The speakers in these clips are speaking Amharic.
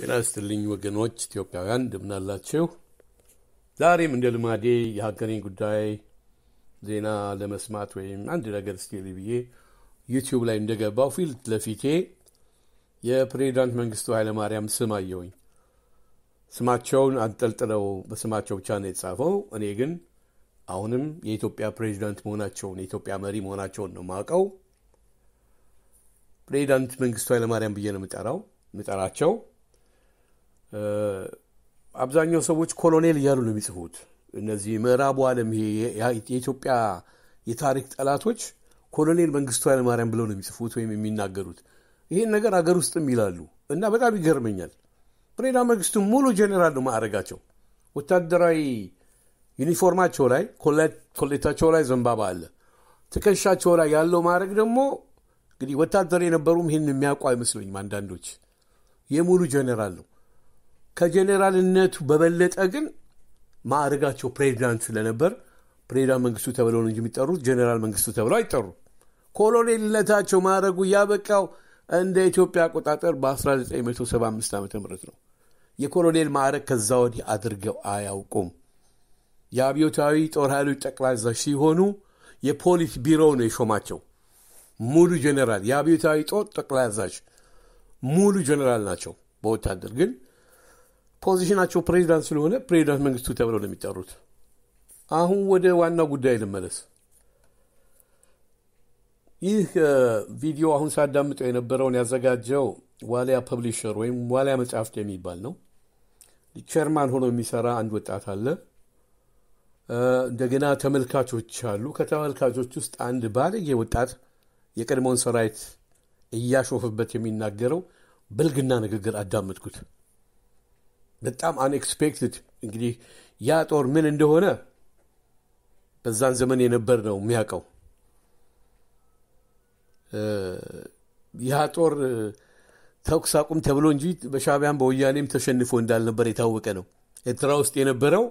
ጤና ይስጥልኝ ወገኖች ኢትዮጵያውያን እንደምናላቸው ዛሬም እንደ ልማዴ የሀገሬን ጉዳይ ዜና ለመስማት ወይም አንድ ነገር እስቲ ብዬ ዩቲዩብ ላይ እንደገባው ፊልት ለፊቴ የፕሬዚዳንት መንግስቱ ኃይለማርያም ስም አየውኝ ስማቸውን አንጠልጥለው በስማቸው ብቻ ነው የተጻፈው። እኔ ግን አሁንም የኢትዮጵያ ፕሬዚዳንት መሆናቸውን የኢትዮጵያ መሪ መሆናቸውን ነው ማውቀው። ፕሬዚዳንት መንግስቱ ኃይለማርያም ብዬ ነው የምጠራው የምጠራቸው አብዛኛው ሰዎች ኮሎኔል እያሉ ነው የሚጽፉት። እነዚህ ምዕራቡ ዓለም ይሄ የኢትዮጵያ የታሪክ ጠላቶች ኮሎኔል መንግስቱ ኃይለማርያም ብለው ነው የሚጽፉት ወይም የሚናገሩት። ይህን ነገር አገር ውስጥም ይላሉ እና በጣም ይገርመኛል። ፕሬዳ መንግስቱ ሙሉ ጄኔራል ነው ማዕረጋቸው። ወታደራዊ ዩኒፎርማቸው ላይ ኮሌታቸው ላይ ዘንባባ አለ። ትከሻቸው ላይ ያለው ማዕረግ ደግሞ እንግዲህ ወታደር የነበሩም ይህን የሚያውቁ አይመስለኝም አንዳንዶች። የሙሉ ጄኔራል ነው ከጀኔራልነቱ በበለጠ ግን ማዕረጋቸው ፕሬዚዳንት ስለነበር ፕሬዚዳንት መንግስቱ ተብለው ነው እንጂ የሚጠሩት ጀኔራል መንግስቱ ተብለው አይጠሩ ኮሎኔልነታቸው ማዕረጉ ያበቃው እንደ ኢትዮጵያ አቆጣጠር በ1975 ዓ ም ነው። የኮሎኔል ማዕረግ ከዛ ወዲህ አድርገው አያውቁም። የአብዮታዊ ጦር ኃይሎች ጠቅላይ አዛዥ ሲሆኑ የፖሊስ ቢሮ ነው የሾማቸው። ሙሉ ጀኔራል የአብዮታዊ ጦር ጠቅላይ አዛዥ ሙሉ ጀኔራል ናቸው። በወታደር ግን ፖዚሽናቸው ፕሬዚዳንት ስለሆነ ፕሬዚዳንት መንግስቱ ተብለው ነው የሚጠሩት። አሁን ወደ ዋናው ጉዳይ ልመለስ። ይህ ቪዲዮ አሁን ሳዳምጠው የነበረውን ያዘጋጀው ዋሊያ ፐብሊሸር ወይም ዋሊያ መጽሐፍት የሚባል ነው። ቸርማን ሆኖ የሚሰራ አንድ ወጣት አለ። እንደገና ተመልካቾች አሉ። ከተመልካቾች ውስጥ አንድ ባለጌ ወጣት የቀድሞውን ሰራዊት እያሾፈበት የሚናገረው ብልግና ንግግር አዳመጥኩት። በጣም አንኤክስፔክትድ እንግዲህ ያ ጦር ምን እንደሆነ በዛን ዘመን የነበር ነው የሚያውቀው። ያ ጦር ተኩስ አቁም ተብሎ እንጂ በሻቢያም በወያኔም ተሸንፎ እንዳልነበር የታወቀ ነው። ኤርትራ ውስጥ የነበረው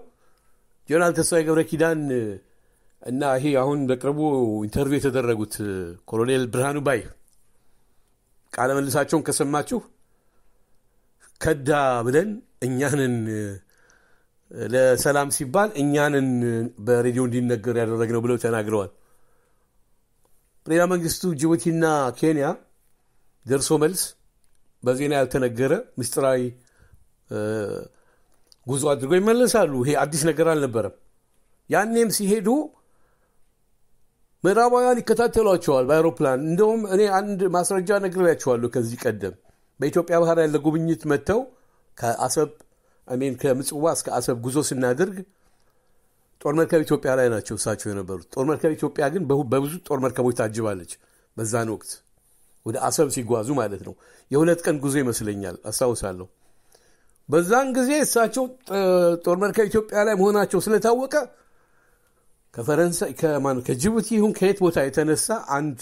ጆናል ተስፋዬ ገብረ ኪዳን እና ይሄ አሁን በቅርቡ ኢንተርቪው የተደረጉት ኮሎኔል ብርሃኑ ባይ ቃለ መልሳቸውን ከሰማችሁ ከዳ ብለን እኛንን ለሰላም ሲባል እኛንን በሬዲዮ እንዲነገር ያደረግነው ብለው ተናግረዋል። ሌላ መንግስቱ ጅቡቲና ኬንያ ደርሶ መልስ በዜና ያልተነገረ ምስጢራዊ ጉዞ አድርጎ ይመለሳሉ። ይሄ አዲስ ነገር አልነበረም። ያኔም ሲሄዱ ምዕራባውያን ይከታተሏቸዋል በአይሮፕላን። እንደውም እኔ አንድ ማስረጃ ነግሬያቸዋለሁ። ከዚህ ቀደም በኢትዮጵያ ባህር ያለ ጉብኝት መጥተው ከአሰብ አሜን ከምጽዋ እስከ አሰብ ጉዞ ስናደርግ ጦር መርከብ ኢትዮጵያ ላይ ናቸው እሳቸው የነበሩት። ጦር መርከብ ኢትዮጵያ ግን በብዙ ጦር መርከቦች ታጅባለች። በዛን ወቅት ወደ አሰብ ሲጓዙ ማለት ነው። የሁለት ቀን ጉዞ ይመስለኛል አስታውሳለሁ። በዛን ጊዜ እሳቸው ጦር መርከብ ኢትዮጵያ ላይ መሆናቸው ስለታወቀ ከፈረንሳይ ከጅቡቲ ይሁን ከየት ቦታ የተነሳ አንድ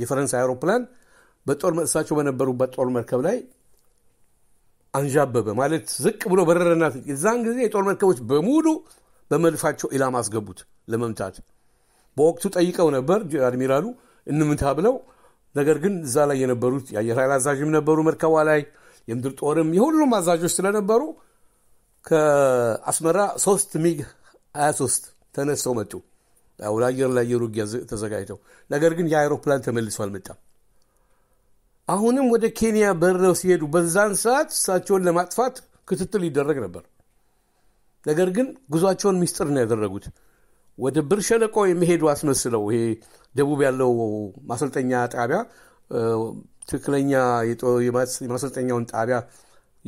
የፈረንሳይ አውሮፕላን በጦር እሳቸው በነበሩበት ጦር መርከብ ላይ አንዣበበ ማለት ዝቅ ብሎ በረረና የዛን ጊዜ የጦር መርከቦች በሙሉ በመድፋቸው ኢላማ አስገቡት ለመምታት በወቅቱ ጠይቀው ነበር አድሚራሉ እንምታ ብለው ነገር ግን እዛ ላይ የነበሩት የአየር ኃይል አዛዥም ነበሩ መርከቧ ላይ የምድር ጦርም የሁሉም አዛዦች ስለነበሩ ከአስመራ ሶስት ሚግ 23 ተነስተው መጡ። ወደ ለአየር ውጊያ ተዘጋጅተው ነገር ግን የአይሮፕላን ተመልሶ አልመጣም። አሁንም ወደ ኬንያ በረው ሲሄዱ በዛን ሰዓት እሳቸውን ለማጥፋት ክትትል ይደረግ ነበር። ነገር ግን ጉዟቸውን ሚስጥር ነው ያደረጉት። ወደ ብር ሸለቆ የሚሄዱ አስመስለው ይሄ ደቡብ ያለው ማሰልጠኛ ጣቢያ ትክክለኛ የማሰልጠኛውን ጣቢያ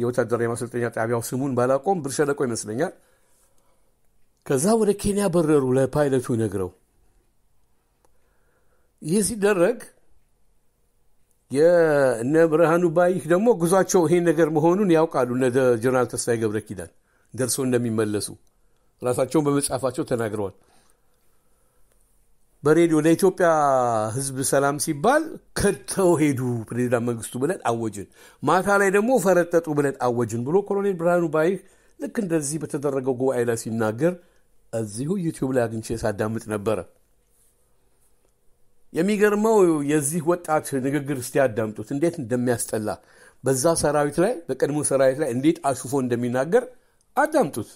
የወታደራዊ የማሰልጠኛ ጣቢያው ስሙን ባላቆም ብር ሸለቆ ይመስለኛል። ከዛ ወደ ኬንያ በረሩ ለፓይለቱ ነግረው ይህ ሲደረግ የነ ብርሃኑ ባይህ ደግሞ ጉዟቸው ይሄን ነገር መሆኑን ያውቃሉ። እነ ጀነራል ተስፋዬ ገብረ ኪዳን ደርሶ እንደሚመለሱ ራሳቸውን በመጽሐፋቸው ተናግረዋል። በሬዲዮ ለኢትዮጵያ ሕዝብ ሰላም ሲባል ከተው ሄዱ ፕሬዚዳንት መንግስቱ ብለን አወጅን፣ ማታ ላይ ደግሞ ፈረጠጡ ብለን አወጅን ብሎ ኮሎኔል ብርሃኑ ባይህ ልክ እንደዚህ በተደረገው ጉባኤ ላይ ሲናገር እዚሁ ዩቲዩብ ላይ አግኝቼ ሳዳምጥ ነበረ። የሚገርመው የዚህ ወጣት ንግግር እስቲ ያዳምጡት፣ እንዴት እንደሚያስጠላ በዛ ሰራዊት ላይ በቀድሞ ሰራዊት ላይ እንዴት አሹፎ እንደሚናገር አዳምጡት።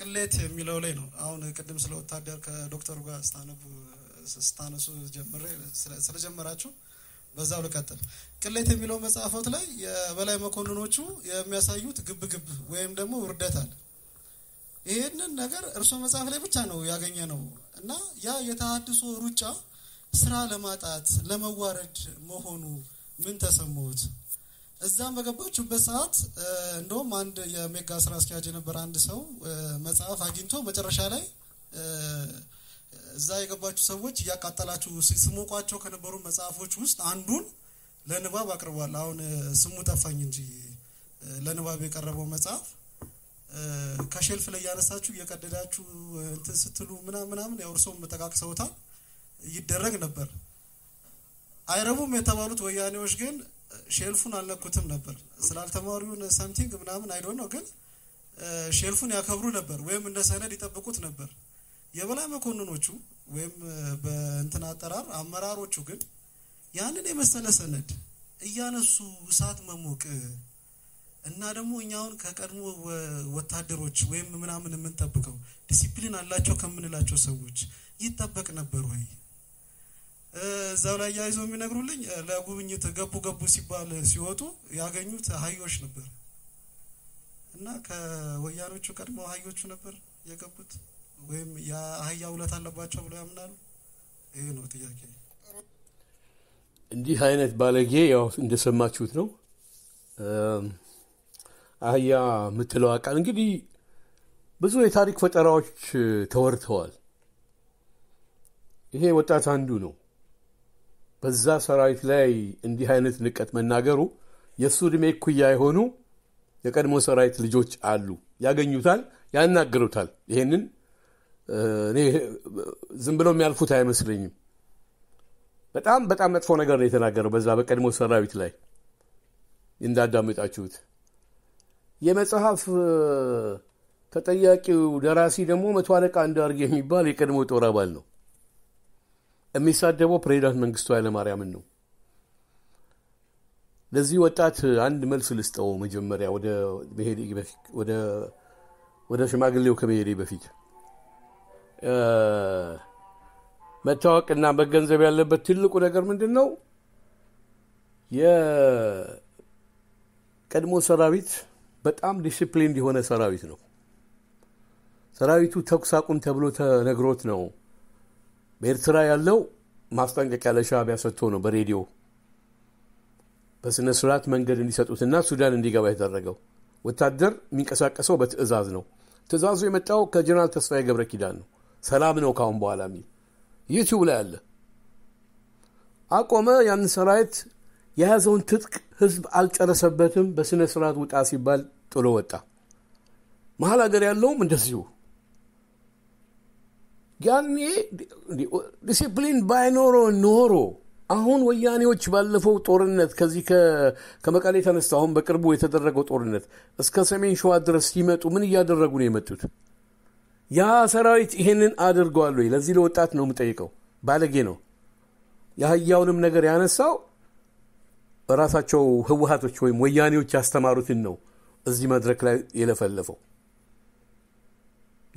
ቅሌት የሚለው ላይ ነው። አሁን ቅድም ስለ ወታደር ከዶክተሩ ጋር ስታነቡ ስታነሱ ስለጀመራችሁ በዛው ልቀጥል። ቅሌት የሚለው መጽሐፎት ላይ የበላይ መኮንኖቹ የሚያሳዩት ግብግብ ወይም ደግሞ ውርደት አለ። ይህንን ነገር እርሶ መጽሐፍ ላይ ብቻ ነው ያገኘ ነው እና ያ የተሃድሶ ሩጫ ስራ ለማጣት ለመዋረድ መሆኑ ምን ተሰማዎት? እዛም በገባችሁበት ሰዓት እንደውም አንድ የሜጋ ስራ አስኪያጅ የነበረ አንድ ሰው መጽሐፍ አግኝቶ መጨረሻ ላይ እዛ የገባችሁ ሰዎች እያቃጠላችሁ ስሞቋቸው ከነበሩ መጽሐፎች ውስጥ አንዱን ለንባብ አቅርቧል። አሁን ስሙ ጠፋኝ እንጂ ለንባብ የቀረበው መጽሐፍ ከሼልፍ ላይ እያነሳችሁ እየቀደዳችሁ እንትን ስትሉ ምናምን ምናምን ያው ጠቃቅሰውታል። ይደረግ ነበር። አይረቡም የተባሉት ወያኔዎች ግን ሼልፉን አልነኩትም ነበር። ስላልተማሪውን ሰምቲንግ ምናምን አይዶን ነው፣ ግን ሼልፉን ያከብሩ ነበር ወይም እንደ ሰነድ ይጠብቁት ነበር። የበላይ መኮንኖቹ ወይም በእንትን አጠራር አመራሮቹ ግን ያንን የመሰለ ሰነድ እያነሱ እሳት መሞቅ እና ደግሞ እኛውን ከቀድሞ ወታደሮች ወይም ምናምን የምንጠብቀው ዲሲፕሊን አላቸው ከምንላቸው ሰዎች ይጠበቅ ነበር ወይ? እዛው ላይ ያይዞ የሚነግሩልኝ ለጉብኝት ገቡ ገቡ ሲባል ሲወጡ ያገኙት አህዮች ነበር እና ከወያኖቹ ቀድሞ አህዮቹ ነበር የገቡት ወይም የአህያ ውለት አለባቸው ብለው ያምናሉ? ይህ ነው ጥያቄ። እንዲህ አይነት ባለጌ ያው እንደሰማችሁት ነው። አህያ የምትለው አቃል እንግዲህ ብዙ የታሪክ ፈጠራዎች ተወርተዋል። ይሄ ወጣት አንዱ ነው። በዛ ሰራዊት ላይ እንዲህ አይነት ንቀት መናገሩ የእሱ ዕድሜ እኩያ የሆኑ የቀድሞ ሰራዊት ልጆች አሉ። ያገኙታል፣ ያናግሩታል። ይሄንን እኔ ዝም ብለው የሚያልፉት አይመስለኝም። በጣም በጣም መጥፎ ነገር ነው የተናገረው በዛ በቀድሞ ሰራዊት ላይ እንዳዳመጣችሁት። የመጽሐፍ ተጠያቂው ደራሲ ደግሞ መቶ አለቃ አንዳርጌ የሚባል የቀድሞ ጦር አባል ነው። የሚሳደበው ፕሬዚዳንት መንግስቱ ኃይለማርያምን ነው። ለዚህ ወጣት አንድ መልስ ልስጠው። መጀመሪያ ወደ ሽማግሌው ከመሄዴ በፊት መታወቅና መገንዘብ ያለበት ትልቁ ነገር ምንድን ነው? የቀድሞ ሰራዊት በጣም ዲሲፕሊን የሆነ ሰራዊት ነው። ሰራዊቱ ተኩስ አቁም ተብሎ ተነግሮት ነው በኤርትራ ያለው ማስጠንቀቂያ ለሻቢያ ሰጥቶ ነው በሬዲዮ በስነ ስርዓት መንገድ እንዲሰጡትና ሱዳን እንዲገባ የተደረገው። ወታደር የሚንቀሳቀሰው በትዕዛዝ ነው። ትዕዛዙ የመጣው ከጀነራል ተስፋዬ ገብረ ኪዳን ነው። ሰላም ነው ካሁን በኋላ የሚል ዩቲዩብ ላይ አለ። አቆመ ያንን ሰራዊት የያዘውን ትጥቅ ህዝብ አልጨረሰበትም። በስነ ስርዓት ውጣ ሲባል ጥሎ ወጣ። መሀል ሀገር ያለውም እንደዚሁ ያኔ ዲሲፕሊን ባይኖሮ ኖሮ አሁን ወያኔዎች ባለፈው ጦርነት ከዚህ ከመቀሌ ተነስተ አሁን በቅርቡ የተደረገው ጦርነት እስከ ሰሜን ሸዋ ድረስ ሲመጡ ምን እያደረጉ ነው የመጡት? ያ ሰራዊት ይሄንን አድርገዋል ወይ? ለዚህ ለወጣት ነው የምጠይቀው። ባለጌ ነው። የአህያውንም ነገር ያነሳው ራሳቸው ህወሀቶች ወይም ወያኔዎች ያስተማሩትን ነው እዚህ መድረክ ላይ የለፈለፈው።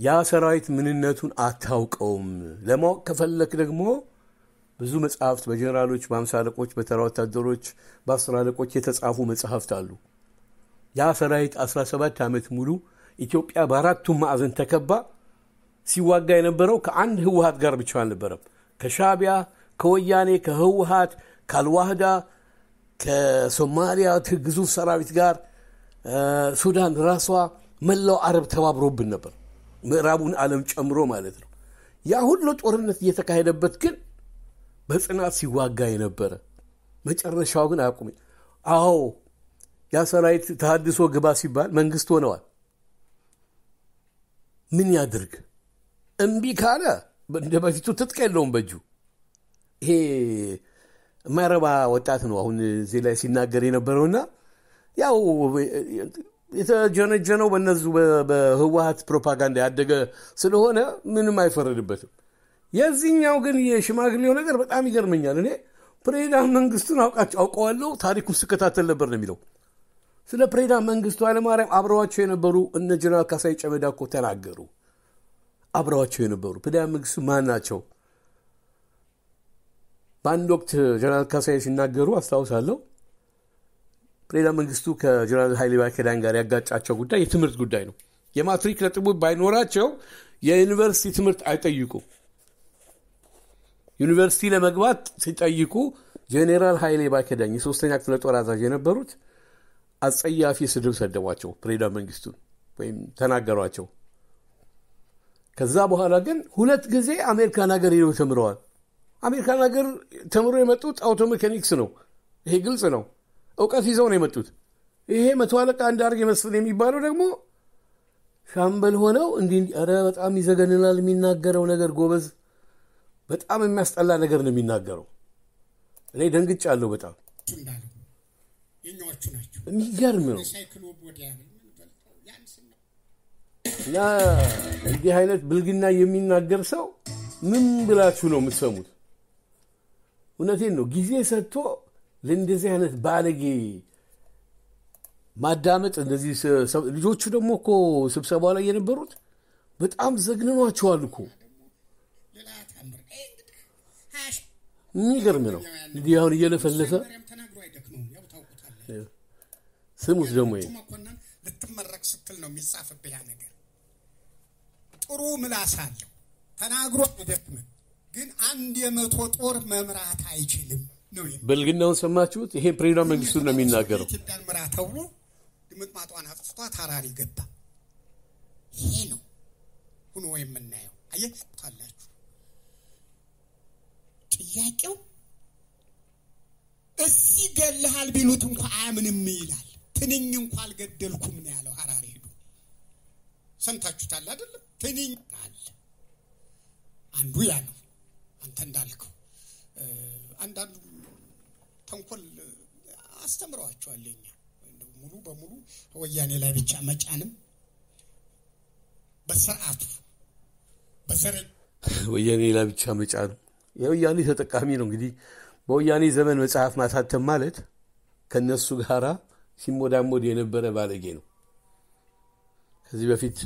ያ ሰራዊት ምንነቱን አታውቀውም። ለማወቅ ከፈለክ ደግሞ ብዙ መጽሐፍት በጀኔራሎች፣ በአምሳ አለቆች፣ በተራ ወታደሮች፣ በአስር አለቆች የተጻፉ መጽሐፍት አሉ። ያ ሰራዊት 17 ዓመት ሙሉ ኢትዮጵያ በአራቱም ማዕዘን ተከባ ሲዋጋ የነበረው ከአንድ ህወሀት ጋር ብቻ አልነበረም። ከሻቢያ፣ ከወያኔ፣ ከህወሀት፣ ካልዋህዳ፣ ከሶማሊያ ግዙፍ ሰራዊት ጋር ሱዳን ራሷ፣ መላው አረብ ተባብሮብን ነበር። ምዕራቡን ዓለም ጨምሮ ማለት ነው ያ ሁሉ ጦርነት እየተካሄደበት ግን በጽናት ሲዋጋ የነበረ መጨረሻው ግን አቁሜ አዎ ያ ሰራዊት ተሃድሶ ግባ ሲባል መንግስት ሆነዋል ምን ያድርግ እምቢ ካለ እንደ በፊቱ ትጥቅ የለውም በእጁ ይሄ የማይረባ ወጣት ነው አሁን እዚህ ላይ ሲናገር የነበረውና ያው የተጀነጀነው በነዚሁ በህወሀት ፕሮፓጋንዳ ያደገ ስለሆነ ምንም አይፈረድበትም። የዚህኛው ግን የሽማግሌው ነገር በጣም ይገርመኛል። እኔ ፕሬዚዳንት መንግስቱን አውቃቸው አውቀዋለሁ ታሪኩን ስከታተል ነበር ነው የሚለው። ስለ ፕሬዚዳንት መንግስቱ ኃይለማርያም አብረዋቸው የነበሩ እነ ጀነራል ካሳይ ጨመዳ እኮ ተናገሩ። አብረዋቸው የነበሩ ፕሬዚዳንት መንግስቱ ማን ናቸው? በአንድ ወቅት ጀነራል ካሳይ ሲናገሩ አስታውሳለሁ ፕሬዚዳንት መንግስቱ ከጀነራል ኃይሌ ባይከዳን ጋር ያጋጫቸው ጉዳይ የትምህርት ጉዳይ ነው። የማትሪክ ነጥቡ ባይኖራቸው የዩኒቨርሲቲ ትምህርት አይጠይቁም። ዩኒቨርሲቲ ለመግባት ሲጠይቁ ጄኔራል ኃይሌ ባይከዳኝ የሶስተኛ ክፍለ ጦር አዛዥ የነበሩት አጸያፊ ስድብ ሰደቧቸው፣ ፕሬዚዳንት መንግስቱን ወይም ተናገሯቸው። ከዛ በኋላ ግን ሁለት ጊዜ አሜሪካን ሀገር ሄደው ተምረዋል። አሜሪካን ሀገር ተምሮ የመጡት አውቶ ሜካኒክስ ነው። ይሄ ግልጽ ነው። እውቀት ይዘው ነው የመጡት። ይሄ መቶ አለቃ አርግ መስፍን የሚባለው ደግሞ ሻምበል ሆነው እንዲህ ኧረ በጣም ይዘገንናል የሚናገረው ነገር ጎበዝ፣ በጣም የሚያስጠላ ነገር ነው የሚናገረው። እኔ አለው በጣም የሚገርም ነው። እና እንዲህ አይነት ብልግና የሚናገር ሰው ምን ብላችሁ ነው የምትሰሙት? እውነቴን ነው ጊዜ ሰጥቶ ለእንደዚህ አይነት ባለጌ ማዳመጥ እንደዚህ ልጆቹ ደግሞ እኮ ስብሰባ ላይ የነበሩት በጣም ዘግንኗቸዋል እኮ የሚገርም ነው። እንዲህ አሁን እየለፈለፈ ስሙት ደግሞ ልትመረቅ ስትል ነው የሚጻፍብህ ያ ነገር። ጥሩ ምላስ አለው ተናግሮ አይደክምም፣ ግን አንድ የመቶ ጦር መምራት አይችልም። በልግናውን ሰማችሁት? ይሄ ፕሬራ መንግስቱ ነው የሚናገረው። ኢትዮጵያን ምራ ተብሎ ድምጥማጧን አጥፍቷት ሀራሪ ገባ። ይሄ ነው ሁኖ የምናየው። አየታላችሁ። ጥያቄው እዚህ ገልሃል ቢሉት እንኳ አያምንም ይላል። ትንኝ እንኳ አልገደልኩም ነው ያለው ሀራሪ ሄዱ። ሰምታችሁታል አይደለም? ትንኝ አለ አንዱ ያ ነው። አንተ እንዳልከው አንዳንዱ ተንኮል አስተምረዋቸዋል። ኛ ሙሉ በሙሉ ወያኔ ላይ ብቻ መጫንም በስርዓቱ በዘረ ወያኔ ላይ ብቻ መጫኑ የወያኔ ተጠቃሚ ነው። እንግዲህ በወያኔ ዘመን መጽሐፍ ማሳተም ማለት ከነሱ ጋራ ሲሞዳሞድ የነበረ ባለጌ ነው። ከዚህ በፊት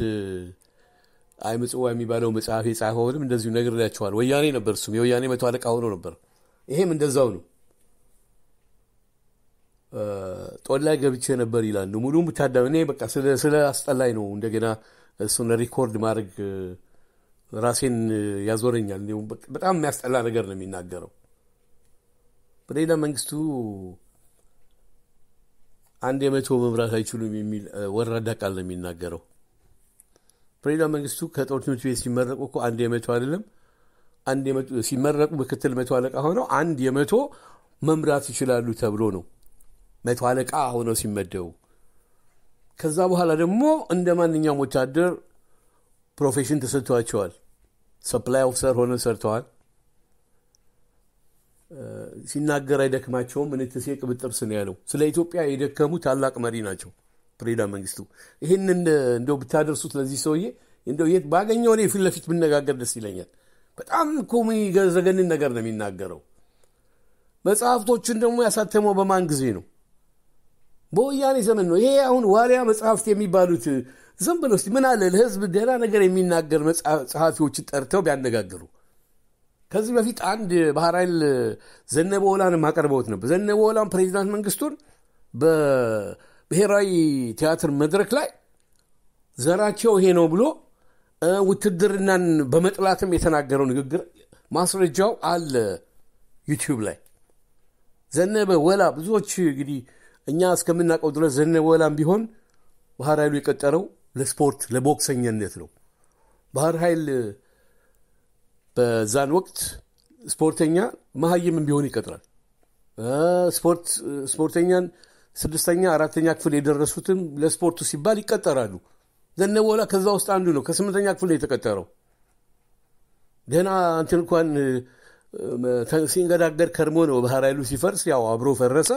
አይምጽዋ የሚባለው መጽሐፍ የጻፈውንም እንደዚሁ ነግሬያቸዋል። ወያኔ ነበር እሱም የወያኔ መቶ አለቃ ሆኖ ነበር። ይሄም እንደዛው ነው። ጦላይ ላይ ገብቼ ነበር ይላሉ። ሙሉ ብታዳ እኔ በቃ ስለ አስጠላኝ ነው እንደገና እሱን ሪኮርድ ማድረግ ራሴን ያዞረኛል። በጣም የሚያስጠላ ነገር ነው የሚናገረው። በሌላ መንግስቱ አንድ የመቶ መምራት አይችሉም የሚል ወራዳ ቃል ነው የሚናገረው። በሌላ መንግስቱ ከጦር ትምህርት ቤት ሲመረቁ እኮ አንድ የመቶ አይደለም ሲመረቁ ምክትል መቶ አለቃ ሆነው አንድ የመቶ መምራት ይችላሉ ተብሎ ነው መቶ አለቃ ሆነው ሲመደቡ ከዛ በኋላ ደግሞ እንደ ማንኛውም ወታደር ፕሮፌሽን ተሰጥቷቸዋል። ሰፕላይ ኦፊሰር ሆነ ሰርተዋል። ሲናገር አይደክማቸውም። እንትሴ ቅብጥር ስን ያለው። ስለ ኢትዮጵያ የደከሙ ታላቅ መሪ ናቸው ፕሬዳ መንግስቱ። ይህን እንደው ብታደርሱት ለዚህ ሰውዬ እንደው የት ባገኘው ፊት ለፊት ብነጋገር ደስ ይለኛል። በጣም እኮ የሚዘገንን ነገር ነው የሚናገረው። መጽሐፍቶችን ደግሞ ያሳተመው በማን ጊዜ ነው? በወያኔ ዘመን ነው። ይሄ አሁን ዋልያ መጽሐፍት የሚባሉት ዝም ብሎ ስ ምን አለ ለህዝብ ደህና ነገር የሚናገር ጸሐፊዎች ጠርተው ቢያነጋግሩ። ከዚህ በፊት አንድ ባህር ኃይል ዘነበ ወላን ማቀርበውት ነበር። ዘነበ ወላን ፕሬዚዳንት መንግስቱን በብሔራዊ ቲያትር መድረክ ላይ ዘራቸው ይሄ ነው ብሎ ውትድርናን በመጥላትም የተናገረው ንግግር ማስረጃው አለ ዩቲዩብ ላይ ዘነበ ወላ ብዙዎች እንግዲህ እኛ እስከምናውቀው ድረስ ወላም ቢሆን ባህር ኃይሉ የቀጠረው ለስፖርት ለቦክሰኝነት ነው። ባህር ኃይል በዛን ወቅት ስፖርተኛ መሀይምም ቢሆን ይቀጥራል። ስፖርተኛን ስድስተኛ አራተኛ ክፍል የደረሱትም ለስፖርቱ ሲባል ይቀጠራሉ። ወላ ከዛ ውስጥ አንዱ ነው። ከስምንተኛ ክፍል ነው የተቀጠረው። ደህና እንትን እንኳን ሲንገዳገድ ከርሞ ነው ባህር ኃይሉ ሲፈርስ ያው አብሮ ፈረሰ።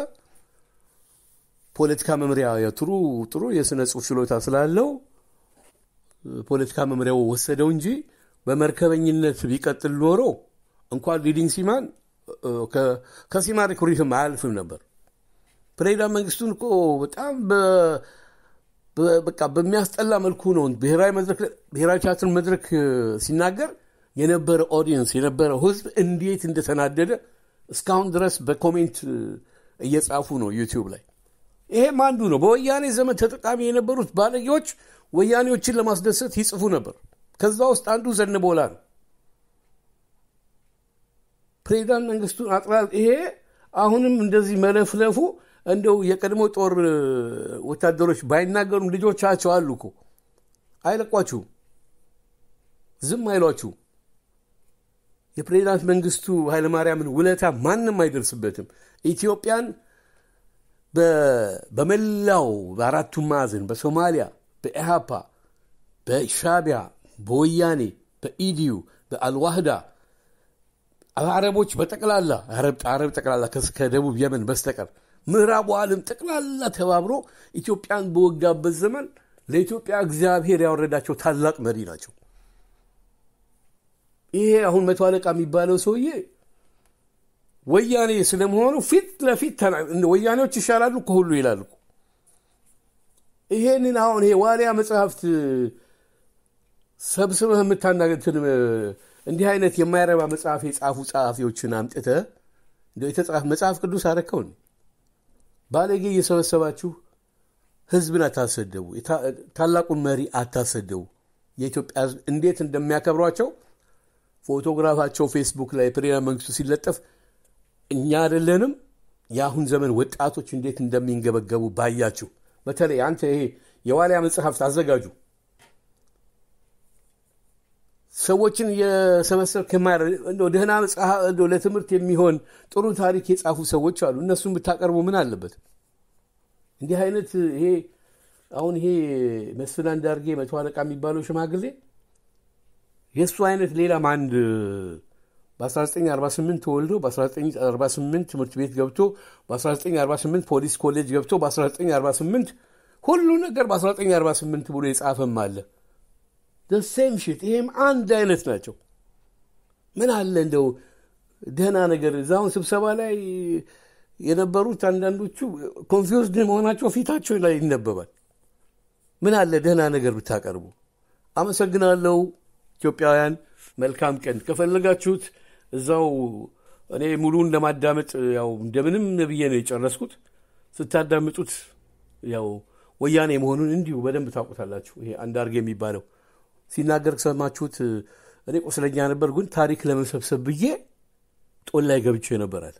ፖለቲካ መምሪያ የጥሩ ጥሩ የሥነ ጽሑፍ ችሎታ ስላለው ፖለቲካ መምሪያው ወሰደው እንጂ በመርከበኝነት ቢቀጥል ኖሮ እንኳን ሪዲንግ ሲማን ከሲማን ሪኩሪትም አያልፍም ነበር። ፕሬዳ መንግስቱን እኮ በጣም በቃ በሚያስጠላ መልኩ ነው ብሔራዊ ቲያትር መድረክ ሲናገር የነበረ ኦዲየንስ የነበረ ህዝብ እንዴት እንደተናደደ እስካሁን ድረስ በኮሜንት እየጻፉ ነው ዩቲዩብ ላይ ይሄም አንዱ ነው። በወያኔ ዘመን ተጠቃሚ የነበሩት ባለጌዎች ወያኔዎችን ለማስደሰት ይጽፉ ነበር። ከዛ ውስጥ አንዱ ዘንቦላ ነው። ፕሬዚዳንት መንግስቱን አጥራ ይሄ አሁንም እንደዚህ መለፍለፉ እንደው የቀድሞ ጦር ወታደሮች ባይናገሩም ልጆቻቸው አሉ እኮ አይለቋችሁም፣ ዝም አይሏችሁ። የፕሬዚዳንት መንግስቱ ኃይለማርያምን ውለታ ማንም አይደርስበትም። ኢትዮጵያን በመላው በአራቱ ማዕዘን በሶማሊያ፣ በኢሃፓ፣ በሻቢያ፣ በወያኔ፣ በኢዲዩ፣ በአልዋህዳ አረቦች በጠቅላላ አረብ ጠቅላላ ከደቡብ የመን በስተቀር ምዕራቡ ዓለም ጠቅላላ ተባብሮ ኢትዮጵያን በወጋበት ዘመን ለኢትዮጵያ እግዚአብሔር ያወረዳቸው ታላቅ መሪ ናቸው። ይሄ አሁን መቶ አለቃ የሚባለው ሰውዬ ወያኔ ስለመሆኑ ፊት ለፊት ወያኔዎች ይሻላሉ ከሁሉ ይላሉ። ይሄንን አሁን ይሄ ዋሊያ መጽሐፍት ሰብስበህ የምታናገትን እንዲህ አይነት የማይረባ መጽሐፍ የጻፉ ጸሐፊዎችን አምጥተህ የተጻፈ መጽሐፍ ቅዱስ አረከውን ባለጌ እየሰበሰባችሁ ህዝብን አታሰደቡ፣ ታላቁን መሪ አታሰደቡ። የኢትዮጵያ ህዝብ እንዴት እንደሚያከብሯቸው ፎቶግራፋቸው ፌስቡክ ላይ ፕሬራ መንግስቱ ሲለጠፍ እኛ አይደለንም። የአሁን ዘመን ወጣቶች እንዴት እንደሚንገበገቡ ባያችሁ። በተለይ አንተ ይሄ የዋልያ መጽሐፍት አዘጋጁ ሰዎችን የሰመሰብ ክማር ደህና ለትምህርት የሚሆን ጥሩ ታሪክ የጻፉ ሰዎች አሉ። እነሱን ብታቀርቡ ምን አለበት? እንዲህ አይነት ይሄ አሁን ይሄ መስፍን አንዳርጌ መቶ አለቃ የሚባለው ሽማግሌ የእሱ አይነት ሌላም አንድ በ1948 ተወልዶ በ1948 ትምህርት ቤት ገብቶ በ1948 ፖሊስ ኮሌጅ ገብቶ በ1948 ሁሉ ነገር በ1948 ብሎ የጻፈም አለ። ሴም ሽት ይሄም አንድ አይነት ናቸው። ምን አለ እንደው ደህና ነገር እዛሁን ስብሰባ ላይ የነበሩት አንዳንዶቹ ኮንፊውዝድ መሆናቸው ፊታቸው ላይ ይነበባል። ምን አለ ደህና ነገር ብታቀርቡ። አመሰግናለሁ። ኢትዮጵያውያን መልካም ቀን ከፈለጋችሁት እዛው እኔ ሙሉውን ለማዳመጥ ያው እንደምንም ነብዬ ነው የጨረስኩት። ስታዳምጡት ያው ወያኔ መሆኑን እንዲሁ በደንብ ታውቁታላችሁ። ይሄ አንዳርጌ የሚባለው ሲናገር ሰማችሁት። እኔ ቁስለኛ ነበር፣ ግን ታሪክ ለመሰብሰብ ብዬ ጦል ላይ ገብቼ ነበራል።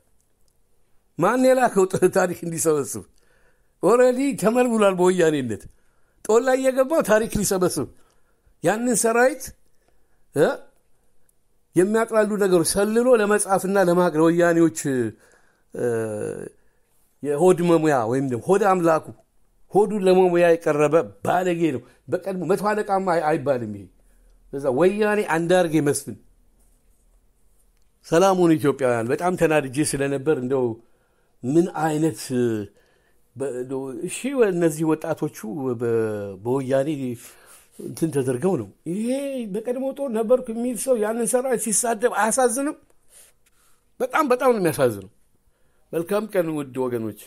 ማን የላከው ታሪክ እንዲሰበስብ? ኦልሬዲ ተመልምሏል በወያኔነት። ጦል ላይ እየገባው ታሪክ ሊሰበስብ ያንን ሰራዊት የሚያቅላሉ ነገሮች ሰልሎ ለመጻፍና ለማቅ ለወያኔዎች የሆድ መሙያ ወይም ሆድ አምላኩ ሆዱን ለመሙያ የቀረበ ባለጌ ነው። በቀድሞ መቶ አለቃማ አይባልም። ይሄ በዛ ወያኔ አንዳርጌ መስፍን ሰላሙን ኢትዮጵያውያን በጣም ተናድጄ ስለነበር እንደው ምን አይነት እሺ እነዚህ ወጣቶቹ በወያኔ እንትን ተደርገው ነው። ይሄ በቀድሞ ጦር ነበርኩ የሚል ሰው ያንን ሰራዊት ሲሳደብ አያሳዝንም? በጣም በጣም ነው የሚያሳዝነው። መልካም ቀን ውድ ወገኖች።